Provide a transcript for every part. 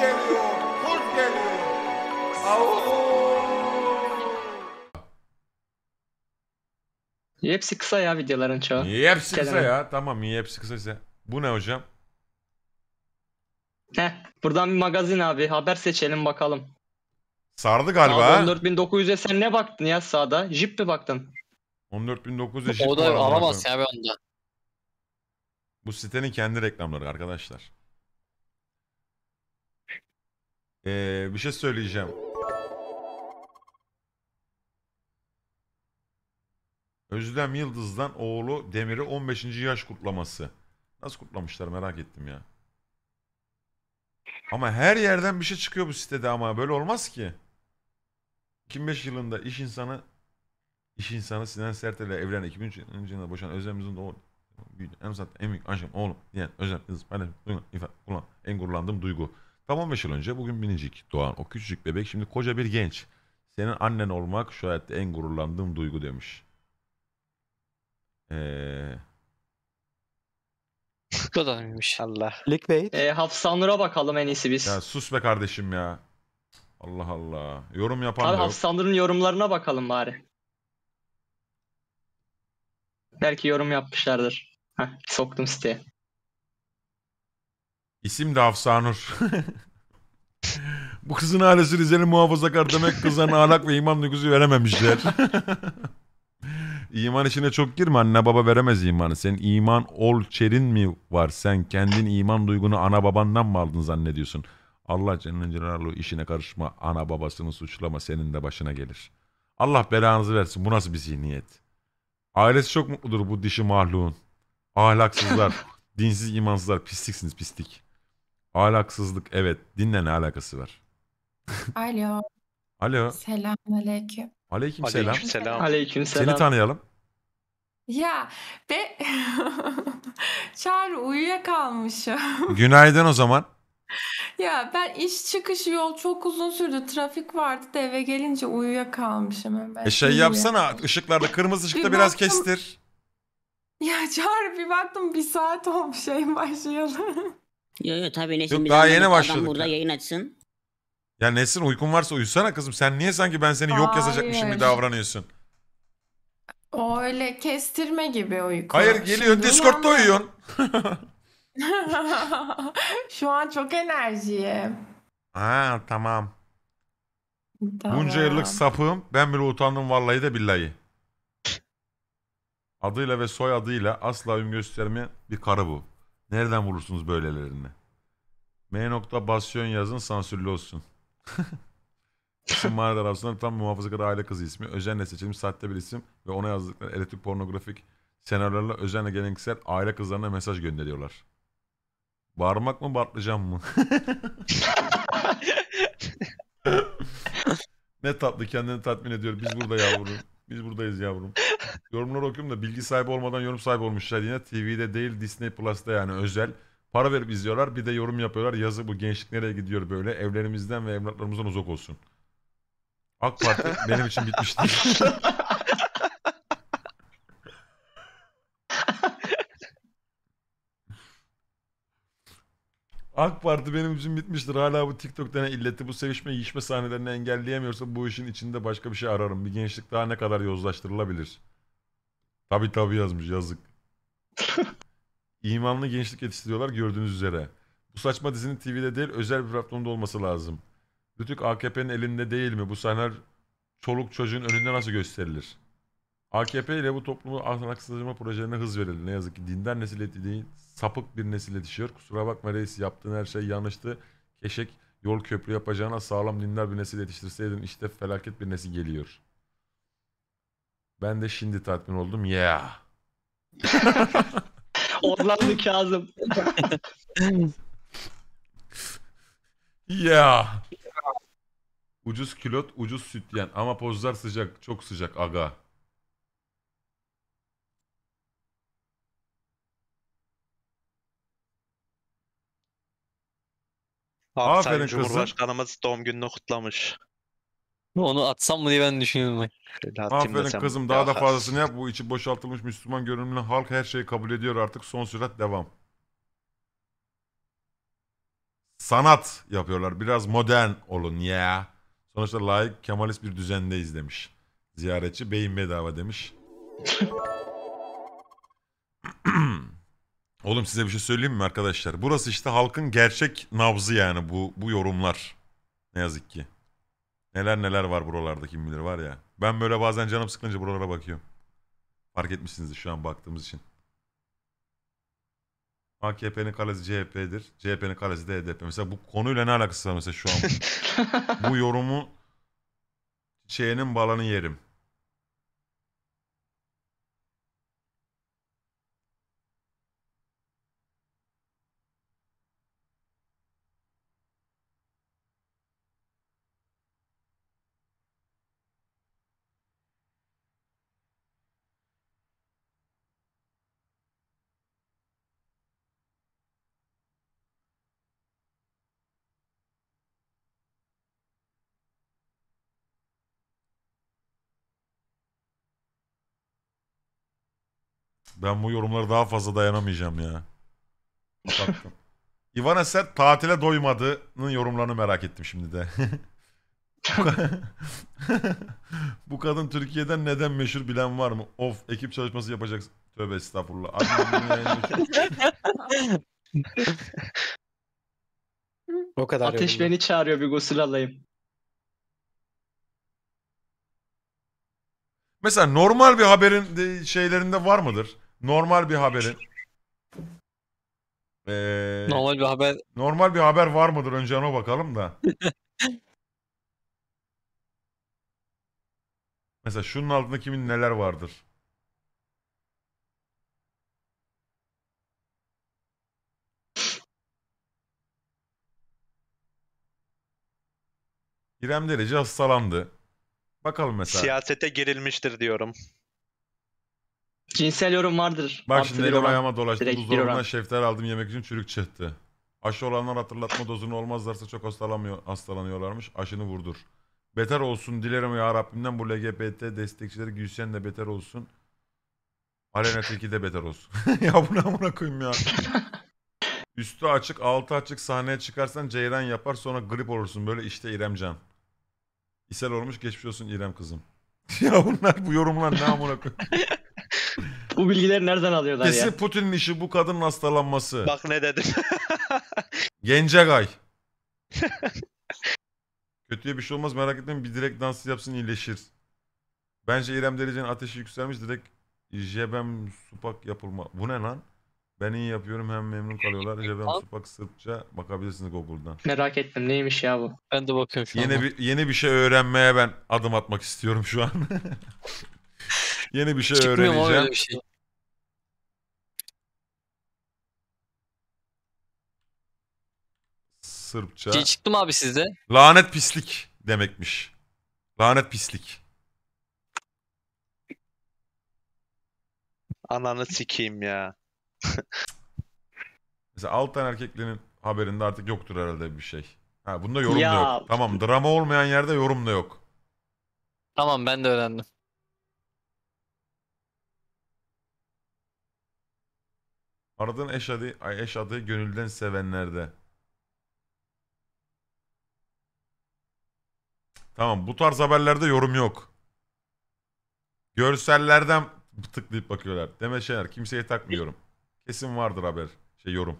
geliyor, kurt geliyor. Hepsi kısa ya videoların çoğu. hepsi kısa Kelime. ya? Tamam niye hepsi kısa kısaysa. Bu ne hocam? Heh, buradan bir magazin abi haber seçelim bakalım. Sardı galiba ha. 14.900'e sen ne baktın ya sağda? Jip mi baktın? 14.900 eşit O da alamaz ya be onda. Bu sitenin kendi reklamları arkadaşlar. Ee, bir şey söyleyeceğim. Özlem Yıldız'dan oğlu Demir'i 15. yaş kutlaması. Nasıl kutlamışlar merak ettim ya. Ama her yerden bir şey çıkıyor bu sitede ama böyle olmaz ki. 2005 yılında iş insanı iş insanı Sinan ile evlen 2003 yılında boşan Özlem Yıldız'ın doğru büyüdü. En zaten en büyük aşkım oğlum diyen Özlem Yıldız paylaşım duygu ifade kullan en gururlandığım duygu. Tam 15 yıl önce bugün minicik doğan o küçücük bebek şimdi koca bir genç. Senin annen olmak şu hayatta en gururlandığım duygu demiş. Eee... Bu kadar mıymış? Allah. Clickbait. E, ee, Hafsanur'a bakalım en iyisi biz. Ya sus be kardeşim ya. Allah Allah. Yorum yapan Abi da yok. Hafsanur'un yorumlarına bakalım bari. Belki yorum yapmışlardır. Heh, soktum siteye. İsim de Afsanur. Bu kızın ailesi Rizeli muhafazakar demek kızların ahlak ve iman duygusu verememişler. İman işine çok girme anne baba veremez imanı. Senin iman ol çerin mi var? Sen kendin iman duygunu ana babandan mı aldın zannediyorsun? Allah Celle Celaluhu işine karışma ana babasını suçlama senin de başına gelir. Allah belanızı versin bu nasıl bir zihniyet? Ailesi çok mutludur bu dişi mahluğun. Ahlaksızlar, dinsiz imansızlar pisliksiniz pislik. Ahlaksızlık evet. Dinle ne alakası var? Alo. Alo. Selamünaleyküm. Aleyküm selam. Aleykümselam. Selam. Seni tanıyalım. Ya be Çağrı uyuyakalmışım. Günaydın o zaman. Ya ben iş çıkışı yol çok uzun sürdü. Trafik vardı da eve gelince uyuyakalmışım hemen. E şey yapsana ışıklarda kırmızı ışıkta Bir biraz baktım- kestir. Ya Çağrı bir baktım bir saat olmuş şey başlayalı. Yok yok tabii Nesin Yok, daha anlatıyor. yeni Adam başladık burada ya. yayın açsın. Ya Nesin uykun varsa uyusana kızım. Sen niye sanki ben seni yok yazacakmışım gibi Hayır. davranıyorsun? O öyle kestirme gibi uyku. Hayır geliyorsun Discord'da uyuyorsun. Şu an çok enerjiyim. Ha tamam. Tamam. Bunca yıllık sapığım. Ben bile utandım vallahi de billahi. Adıyla ve soyadıyla asla ün göstermeyen bir karı bu. Nereden vurursunuz böylelerini? M nokta basyon yazın sansürlü olsun. İsim Mardar Absunlar tam muhafazakar aile kızı ismi. Özenle seçilmiş sahte bir isim ve ona yazdıkları elektrik pornografik senaryolarla özenle geleneksel aile kızlarına mesaj gönderiyorlar. Bağırmak mı batlayacağım mı? ne tatlı kendini tatmin ediyor. Biz burada yavrum. Biz buradayız yavrum. Yorumları okuyorum da bilgi sahibi olmadan yorum sahibi olmuşlar yine. TV'de değil Disney Plus'ta yani özel. Para verip izliyorlar bir de yorum yapıyorlar. Yazı bu gençlik nereye gidiyor böyle evlerimizden ve evlatlarımızdan uzak olsun. AK Parti benim için bitmişti. AK Parti benim için bitmiştir. Hala bu TikTok denen illeti bu sevişme yişme sahnelerini engelleyemiyorsa bu işin içinde başka bir şey ararım. Bir gençlik daha ne kadar yozlaştırılabilir? Tabi tabi yazmış yazık. İmanlı gençlik yetiştiriyorlar gördüğünüz üzere. Bu saçma dizinin TV'de değil özel bir platformda olması lazım. Rütük AKP'nin elinde değil mi? Bu sahneler çoluk çocuğun önünde nasıl gösterilir? AKP ile bu toplumu haksızlaştırma projelerine hız verildi. Ne yazık ki dindar nesil değil, sapık bir nesil yetişiyor. Kusura bakma reis yaptığın her şey yanlıştı. Keşek yol köprü yapacağına sağlam dinler bir nesil yetiştirseydin işte felaket bir nesil geliyor.'' Ben de şimdi tatmin oldum. Ya. Yeah. Orlandı Kazım. Ya. Ucuz kilot, ucuz süt yiyen. Ama pozlar sıcak, çok sıcak aga. Abi Aferin Sayın kızım. doğum gününü kutlamış. Onu atsam mı diye ben düşünüyorum. bak. Aferin kızım daha da fazlasını yap. Bu içi boşaltılmış Müslüman görünümlü halk her şeyi kabul ediyor artık. Son sürat devam. Sanat yapıyorlar. Biraz modern olun ya. Sonuçta layık kemalist bir düzendeyiz demiş. Ziyaretçi beyin bedava demiş. Oğlum size bir şey söyleyeyim mi arkadaşlar? Burası işte halkın gerçek nabzı yani bu bu yorumlar. Ne yazık ki. Neler neler var buralarda kim bilir var ya. Ben böyle bazen canım sıkılınca buralara bakıyorum. Fark etmişsiniz şu an baktığımız için. AKP'nin kalesi CHP'dir. CHP'nin kalesi de HDP. E mesela bu konuyla ne alakası var mesela şu an? bu yorumu çiçeğinin balanı yerim. Ben bu yorumlara daha fazla dayanamayacağım ya. Ivana İvan Eser tatile doymadığının yorumlarını merak ettim şimdi de. bu kadın Türkiye'den neden meşhur bilen var mı? Of ekip çalışması yapacaksın. Tövbe estağfurullah. o kadar Ateş yorumlu. beni çağırıyor bir gusül alayım. Mesela normal bir haberin şeylerinde var mıdır? normal bir haberin ee, normal bir haber normal bir haber var mıdır önce ona bakalım da. Mesela şunun altında kimin neler vardır? İrem Derici hastalandı. Bakalım mesela. Siyasete girilmiştir diyorum. Cinsel yorum vardır. Bak Artı şimdi bir ayağıma dolaştı. Direkt Buzdolabından oran. aldım yemek için çürük çıktı. Aşı olanlar hatırlatma dozunu olmazlarsa çok hastalanmıyor, hastalanıyorlarmış. Aşını vurdur. Beter olsun dilerim ya Rabbimden bu LGBT destekçileri Gülşen de beter olsun. Arena Tilki de beter olsun. ya buna amına koyayım ya. Üstü açık, altı açık sahneye çıkarsan ceyran yapar sonra grip olursun. Böyle işte İremcan. İsel olmuş geçmiş olsun İrem kızım. ya bunlar bu yorumlar ne amına koyayım. Bu bilgileri nereden alıyorlar Kesin ya? Putin'in işi bu kadının hastalanması. Bak ne dedim. Gencegay. Kötüye bir şey olmaz merak etmeyin. Bir direkt dansı yapsın iyileşir. Bence İrem Derici'nin ateşi yükselmiş. Direkt jebem supak yapılma. Bu ne lan? Ben iyi yapıyorum hem memnun kalıyorlar. Jebem supak Sırpça bakabilirsiniz Google'dan. Merak ettim neymiş ya bu? Ben de bakıyorum şu Yeni an. bir, yeni bir şey öğrenmeye ben adım atmak istiyorum şu an. yeni bir şey Çıkmıyor öğreneceğim. bir şey? Sırpça. C şey çıktım abi sizde. Lanet pislik demekmiş. Lanet pislik. Ananı sikeyim ya. Mesela Altan erkeklerin haberinde artık yoktur herhalde bir şey. Ha, bunda yorum ya. da yok. Tamam drama olmayan yerde yorum da yok. Tamam ben de öğrendim. Aradığın eş adı, eş adı gönülden sevenlerde. Tamam bu tarz haberlerde yorum yok. Görsellerden tıklayıp bakıyorlar. Deme şeyler kimseye takmıyorum. Kesin vardır haber. Şey yorum.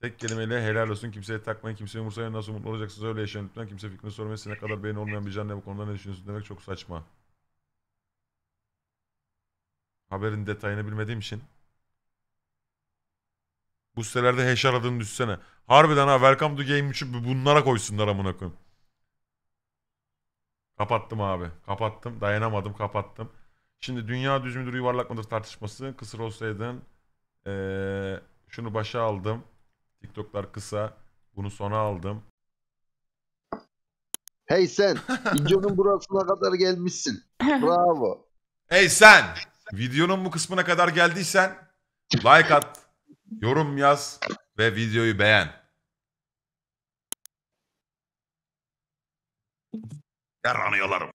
Tek kelimeyle helal olsun kimseye takmayın, kimseye umursayın Nasıl mutlu olacaksınız öyle yaşayın lütfen. Kimse fikrini sormayın. ne kadar beğeni olmayan bir canlı bu konuda ne düşünüyorsun demek çok saçma. Haberin detayını bilmediğim için. Bu sitelerde hash aradığını düşsene. Harbiden ha Welcome to Game için bunlara koysunlar amına koyayım. Kapattım abi. Kapattım. Dayanamadım kapattım. Şimdi dünya düz müdür yuvarlak mıdır tartışması. Kısır olsaydın ee, şunu başa aldım. TikTok'lar kısa. Bunu sona aldım. Hey sen. videonun burasına kadar gelmişsin. Bravo. Hey sen. Videonun bu kısmına kadar geldiysen like at, yorum yaz ve videoyu beğen. Yaranıyorlar.